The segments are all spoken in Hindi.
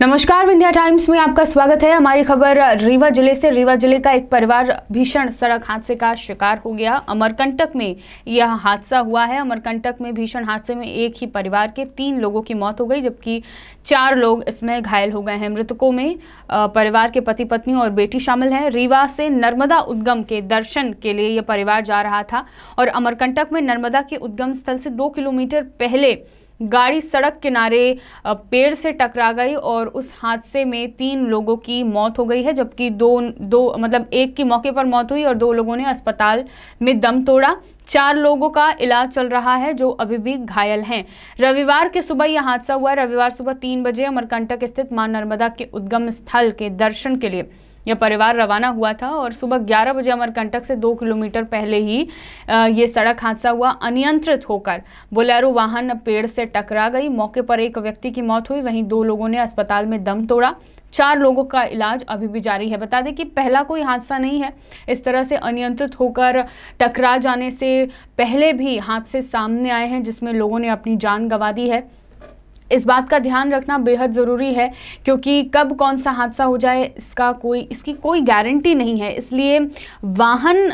नमस्कार विंध्या टाइम्स में आपका स्वागत है हमारी खबर रीवा जिले से रीवा जिले का एक परिवार भीषण सड़क हादसे का शिकार हो गया अमरकंटक में यह हादसा हुआ है अमरकंटक में भीषण हादसे में एक ही परिवार के तीन लोगों की मौत हो गई जबकि चार लोग इसमें घायल हो गए हैं मृतकों में परिवार के पति पत्नी और बेटी शामिल हैं रीवा से नर्मदा उद्गम के दर्शन के लिए यह परिवार जा रहा था और अमरकंटक में नर्मदा के उद्गम स्थल से दो किलोमीटर पहले गाड़ी सड़क किनारे पेड़ से टकरा गई और उस हादसे में तीन लोगों की मौत हो गई है जबकि दो दो मतलब एक की मौके पर मौत हुई और दो लोगों ने अस्पताल में दम तोड़ा चार लोगों का इलाज चल रहा है जो अभी भी घायल हैं रविवार के सुबह यह हादसा हुआ रविवार सुबह तीन बजे अमरकंटक स्थित मां नर्मदा के उद्गम स्थल के दर्शन के लिए यह परिवार रवाना हुआ था और सुबह 11 बजे अमरकंटक से दो किलोमीटर पहले ही ये सड़क हादसा हुआ अनियंत्रित होकर बोलेरो वाहन पेड़ से टकरा गई मौके पर एक व्यक्ति की मौत हुई वहीं दो लोगों ने अस्पताल में दम तोड़ा चार लोगों का इलाज अभी भी जारी है बता दें कि पहला कोई हादसा नहीं है इस तरह से अनियंत्रित होकर टकरा जाने से पहले भी हादसे सामने आए हैं जिसमें लोगों ने अपनी जान गंवा दी है इस बात का ध्यान रखना बेहद ज़रूरी है क्योंकि कब कौन सा हादसा हो जाए इसका कोई इसकी कोई गारंटी नहीं है इसलिए वाहन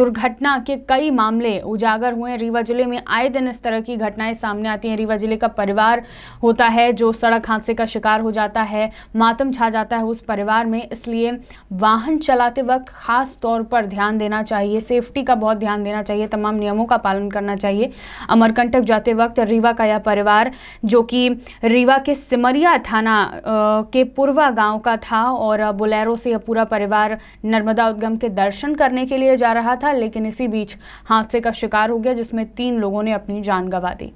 दुर्घटना के कई मामले उजागर हुए हैं रीवा जिले में आए दिन इस तरह की घटनाएं सामने आती हैं रीवा जिले का परिवार होता है जो सड़क हादसे का शिकार हो जाता है मातम छा जाता है उस परिवार में इसलिए वाहन चलाते वक्त ख़ास तौर पर ध्यान देना चाहिए सेफ्टी का बहुत ध्यान देना चाहिए तमाम नियमों का पालन करना चाहिए अमरकंटक जाते वक्त रीवा का यह परिवार जो कि रीवा के सिमरिया थाना के पुरवा गांव का था और बोलेरो से यह पूरा परिवार नर्मदा उद्गम के दर्शन करने के लिए जा रहा था लेकिन इसी बीच हादसे का शिकार हो गया जिसमें तीन लोगों ने अपनी जान गंवा दी